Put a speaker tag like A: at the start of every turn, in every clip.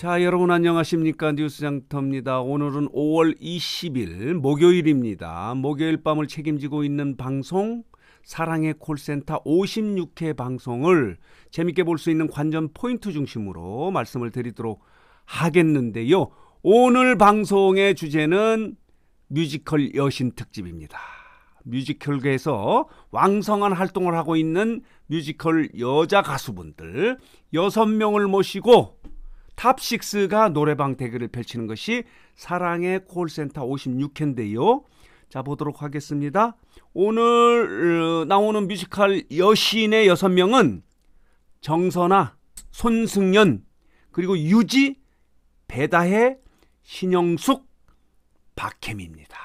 A: 자, 여러분 안녕하십니까? 뉴스 장터입니다. 오늘은 5월 20일 목요일입니다. 목요일 밤을 책임지고 있는 방송 사랑의 콜센터 56회 방송을 재밌게 볼 수 있는 관전 포인트 중심으로 말씀을 드리도록 하겠는데요. 오늘 방송의 주제는 뮤지컬 여신 특집입니다. 뮤지컬계에서 왕성한 활동을 하고 있는 뮤지컬 여자 가수분들 6명을 모시고 탑6가 노래방 대결을 펼치는 것이 사랑의 콜센터 56회인데요. 자, 보도록 하겠습니다. 오늘 나오는 뮤지컬 여신의 여섯 명은 정선아, 손승연, 그리고 유지, 배다혜, 신영숙, 박혜미입니다.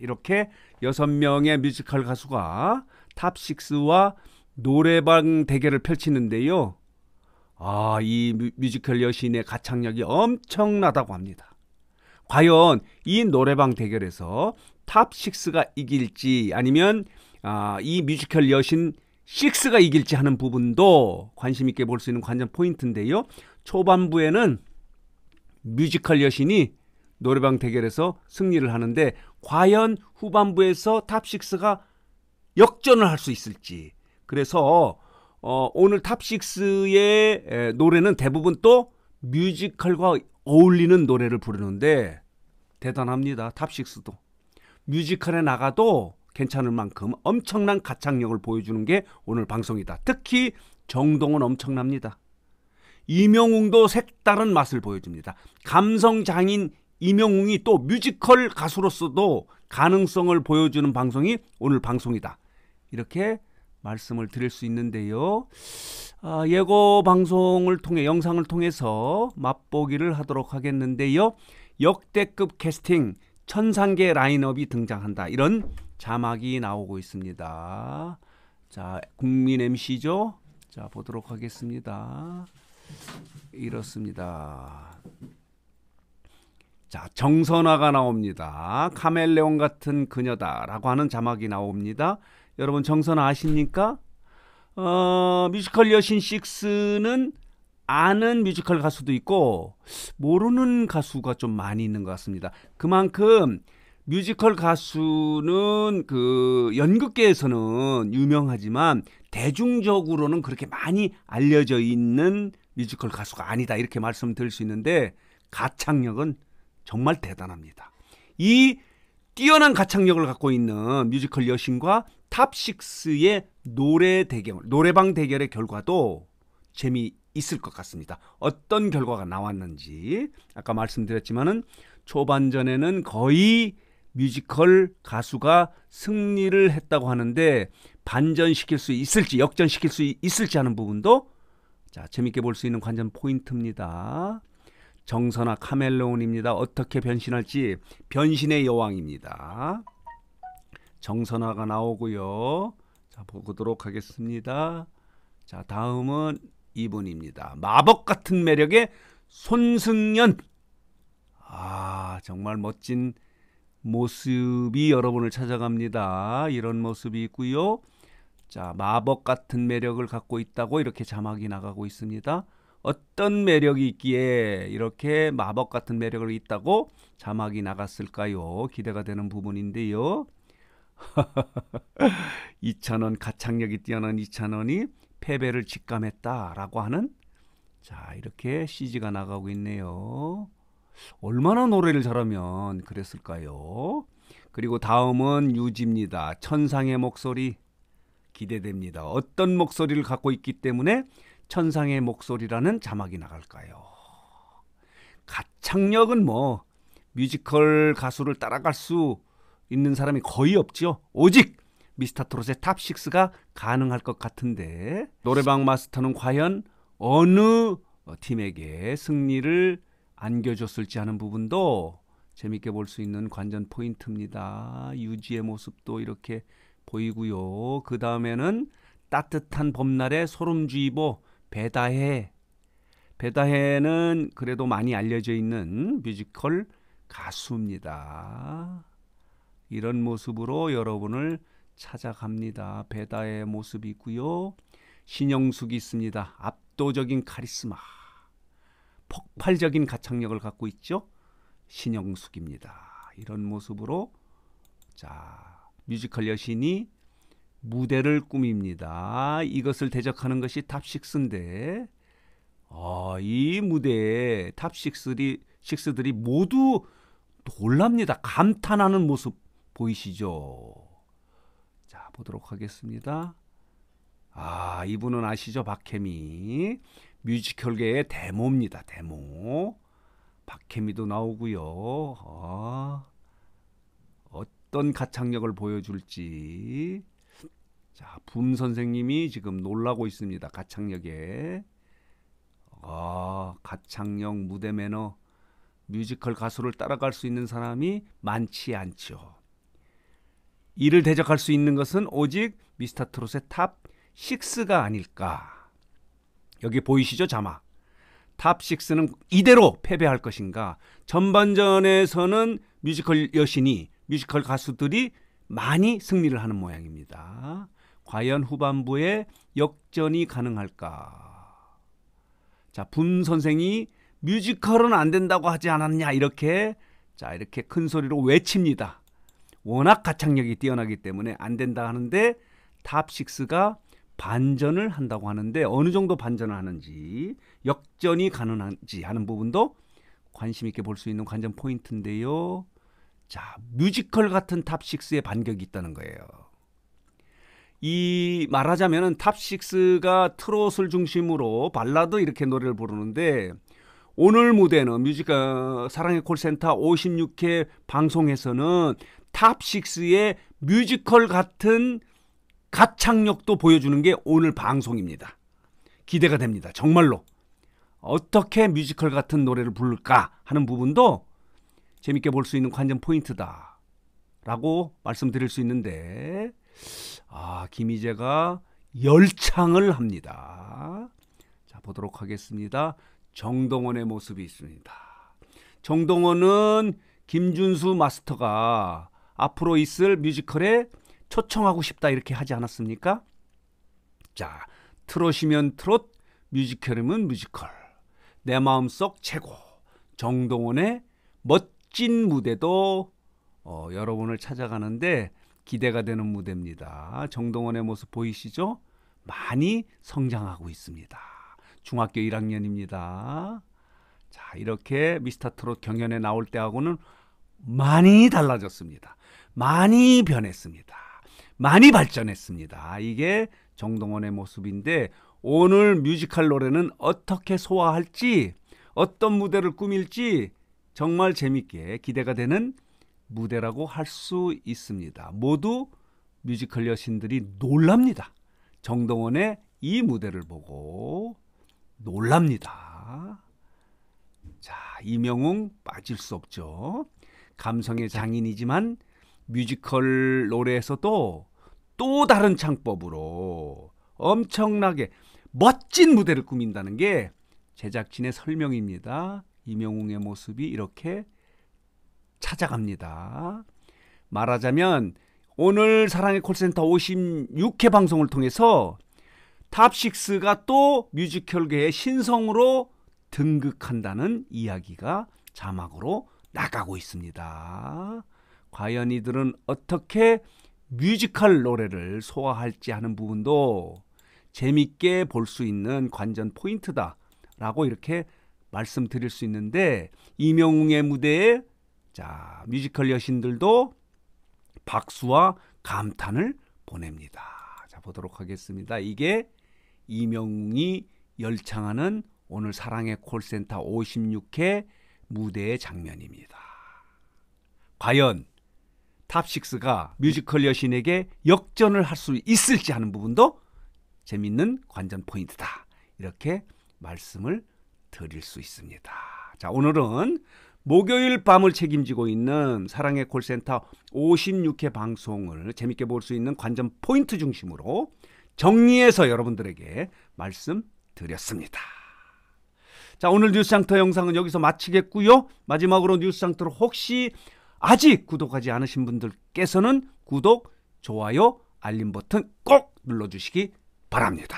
A: 이렇게 여섯 명의 뮤지컬 가수가 탑6와 노래방 대결을 펼치는데요. 아, 이 뮤지컬 여신의 가창력이 엄청나다고 합니다. 과연 이 노래방 대결에서 탑6가 이길지 아니면 아, 이 뮤지컬 여신 6가 이길지 하는 부분도 관심 있게 볼 수 있는 관전 포인트인데요. 초반부에는 뮤지컬 여신이 노래방 대결에서 승리를 하는데 과연 후반부에서 탑6가 역전을 할 수 있을지 그래서 어, 오늘 탑6의 노래는 대부분 또 뮤지컬과 어울리는 노래를 부르는데 대단합니다. 탑6도 뮤지컬에 나가도 괜찮을 만큼 엄청난 가창력을 보여주는 게 오늘 방송이다. 특히 정동은 엄청납니다. 이명웅도 색다른 맛을 보여줍니다. 감성장인 이명웅이 또 뮤지컬 가수로서도 가능성을 보여주는 방송이 오늘 방송이다. 이렇게 말씀을 드릴 수 있는데요. 아, 예고 방송을 통해 영상을 통해서 맛보기를 하도록 하겠는데요. 역대급 캐스팅 천상계 라인업이 등장한다. 이런 자막이 나오고 있습니다. 자, 국민 MC죠. 자, 보도록 하겠습니다. 이렇습니다. 자, 정선화가 나옵니다. 카멜레온 같은 그녀다라고 하는 자막이 나옵니다. 여러분 정선화 아십니까? 어, 뮤지컬 여신 6는 아는 뮤지컬 가수도 있고 모르는 가수가 좀 많이 있는 것 같습니다. 그만큼 뮤지컬 가수는 그 연극계에서는 유명하지만 대중적으로는 그렇게 많이 알려져 있는 뮤지컬 가수가 아니다 이렇게 말씀드릴 수 있는데 가창력은 정말 대단합니다. 이 뛰어난 가창력을 갖고 있는 뮤지컬 여신과 탑6의 노래 대결, 노래방 대결의 결과도 재미있을 것 같습니다. 어떤 결과가 나왔는지 아까 말씀드렸지만은 초반전에는 거의 뮤지컬 가수가 승리를 했다고 하는데 반전시킬 수 있을지 역전시킬 수 있을지 하는 부분도 자, 재밌게 볼 수 있는 관전 포인트입니다. 정선아 카멜레온입니다. 어떻게 변신할지 변신의 여왕입니다. 정선아가 나오고요. 자, 보도록 하겠습니다. 자, 다음은 이분입니다. 마법 같은 매력의 손승연. 아, 정말 멋진 모습이 여러분을 찾아갑니다. 이런 모습이 있고요. 자, 마법 같은 매력을 갖고 있다고 이렇게 자막이 나가고 있습니다. 어떤 매력이 있기에 이렇게 마법 같은 매력을 있다고 자막이 나갔을까요? 기대가 되는 부분인데요. 이찬원 가창력이 뛰어난 이찬원이 패배를 직감했다라고 하는 자 이렇게 CG가 나가고 있네요. 얼마나 노래를 잘하면 그랬을까요? 그리고 다음은 유지입니다. 천상의 목소리 기대됩니다. 어떤 목소리를 갖고 있기 때문에 천상의 목소리라는 자막이 나갈까요? 가창력은 뭐 뮤지컬 가수를 따라갈 수 있는 사람이 거의 없죠. 오직 미스터 트롯의 탑6가 가능할 것 같은데 노래방 마스터는 과연 어느 팀에게 승리를 안겨줬을지 하는 부분도 재밌게 볼 수 있는 관전 포인트입니다. 유지의 모습도 이렇게 보이고요. 그 다음에는 따뜻한 봄날의 소름주보 배다해배다해는 그래도 많이 알려져 있는 뮤지컬 가수입니다. 이런 모습으로 여러분을 찾아갑니다. 배다해 모습이 있고요. 신영숙이 있습니다. 압도적인 카리스마. 폭발적인 가창력을 갖고 있죠. 신영숙입니다. 이런 모습으로 자, 뮤지컬 여신이 무대를 꾸밉니다. 이것을 대적하는 것이 탑식스인데 어, 아, 이 무대에 탑식스들이 모두 놀랍니다. 감탄하는 모습 보이시죠? 자, 보도록 하겠습니다. 아, 이분은 아시죠? 박혜미. 뮤지컬계의 데모입니다. 데모. 박혜미도 나오고요. 아, 어떤 가창력을 보여줄지. 자, 붐 선생님이 지금 놀라고 있습니다. 가창력에. 아, 가창력, 무대 매너, 뮤지컬 가수를 따라갈 수 있는 사람이 많지 않죠. 이를 대적할 수 있는 것은 오직 미스터 트롯의 탑 6가 아닐까. 여기 보이시죠? 자막. 탑 6는 이대로 패배할 것인가? 전반전에서는 뮤지컬 여신이 뮤지컬 가수들이 많이 승리를 하는 모양입니다. 과연 후반부에 역전이 가능할까? 자, 분 선생이 뮤지컬은 안 된다고 하지 않았냐 이렇게 자 이렇게 큰 소리로 외칩니다. 워낙 가창력이 뛰어나기 때문에 안 된다 하는데 탑6가 반전을 한다고 하는데 어느 정도 반전을 하는지 역전이 가능한지 하는 부분도 관심 있게 볼 수 있는 관전 포인트인데요. 자, 뮤지컬 같은 탑6의 반격이 있다는 거예요. 이 말하자면은 탑6가 트롯을 중심으로 발라드 이렇게 노래를 부르는데 오늘 무대는 뮤지컬 어, 사랑의 콜센터 56회 방송에서는 탑6의 뮤지컬 같은 가창력도 보여주는 게 오늘 방송입니다. 기대가 됩니다. 정말로. 어떻게 뮤지컬 같은 노래를 부를까 하는 부분도 재밌게 볼 수 있는 관전 포인트다. 라고 말씀드릴 수 있는데 아, 김희재가 열창을 합니다. 자, 보도록 하겠습니다. 정동원의 모습이 있습니다. 정동원은 김준수 마스터가 앞으로 있을 뮤지컬에 초청하고 싶다 이렇게 하지 않았습니까? 자, 트롯이면 트롯, 뮤지컬이면 뮤지컬. 내 마음속 최고. 정동원의 멋진 무대도 어, 여러분을 찾아가는데 기대가 되는 무대입니다. 정동원의 모습 보이시죠? 많이 성장하고 있습니다. 중학교 1학년입니다. 자, 이렇게 미스터 트롯 경연에 나올 때하고는 많이 달라졌습니다. 많이 변했습니다. 많이 발전했습니다. 이게 정동원의 모습인데 오늘 뮤지컬 노래는 어떻게 소화할지 어떤 무대를 꾸밀지 정말 재밌게 기대가 되는 무대라고 할 수 있습니다. 모두 뮤지컬 여신들이 놀랍니다. 정동원의 이 무대를 보고 놀랍니다. 자, 이명웅 빠질 수 없죠. 감성의 장인이지만 뮤지컬 노래에서도 또 다른 창법으로 엄청나게 멋진 무대를 꾸민다는 게 제작진의 설명입니다. 이명웅의 모습이 이렇게 찾아갑니다. 말하자면 오늘 사랑의 콜센터 56회 방송을 통해서 탑식가또 뮤지컬계의 신성으로 등극한다는 이야기가 자막으로 나가고 있습니다. 과연 이들은 어떻게 뮤지컬 노래를 소화할지 하는 부분도 재밌게 볼 수 있는 관전 포인트다 라고 이렇게 말씀드릴 수 있는데 이명웅의 무대에 자, 뮤지컬 여신들도 박수와 감탄을 보냅니다. 자, 보도록 하겠습니다. 이게 이명웅이 열창하는 오늘 사랑의 콜센터 56회 무대의 장면입니다. 과연 탑식스가 뮤지컬 여신에게 역전을 할 수 있을지 하는 부분도 재밌는 관전 포인트다. 이렇게 말씀을 드릴 수 있습니다. 자, 오늘은 목요일 밤을 책임지고 있는 사랑의 콜센터 56회 방송을 재밌게 볼 수 있는 관전 포인트 중심으로 정리해서 여러분들에게 말씀드렸습니다. 자, 오늘 뉴스상터 영상은 여기서 마치겠고요. 마지막으로 뉴스상터로 혹시 아직 구독하지 않으신 분들께서는 구독, 좋아요, 알림 버튼 꼭 눌러주시기 바랍니다.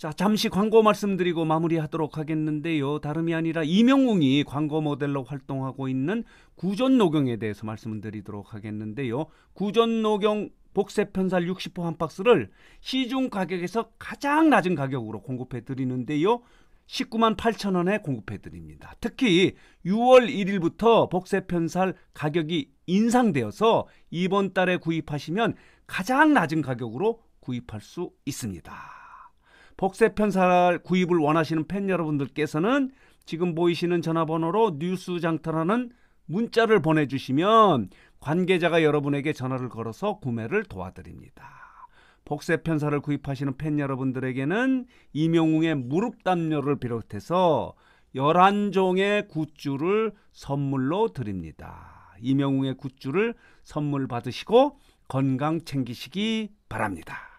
A: 자, 잠시 광고 말씀드리고 마무리하도록 하겠는데요. 다름이 아니라 이명웅이 광고 모델로 활동하고 있는 구전노경에 대해서 말씀드리도록 하겠는데요. 구전노경 복세 편살 60호 한 박스를 시중 가격에서 가장 낮은 가격으로 공급해 드리는데요. 19만 8천 원에 공급해 드립니다. 특히 6월 1일부터 복세 편살 가격이 인상되어서 이번 달에 구입하시면 가장 낮은 가격으로 구입할 수 있습니다. 복세편사를 구입을 원하시는 팬 여러분들께서는 지금 보이시는 전화번호로 뉴스 장터라는 문자를 보내주시면 관계자가 여러분에게 전화를 걸어서 구매를 도와드립니다. 복세 편사를 구입하시는 팬 여러분들에게는 이명웅의 무릎 담요를 비롯해서 11종의 굿즈를 선물로 드립니다. 이명웅의 굿즈를 선물 받으시고 건강 챙기시기 바랍니다.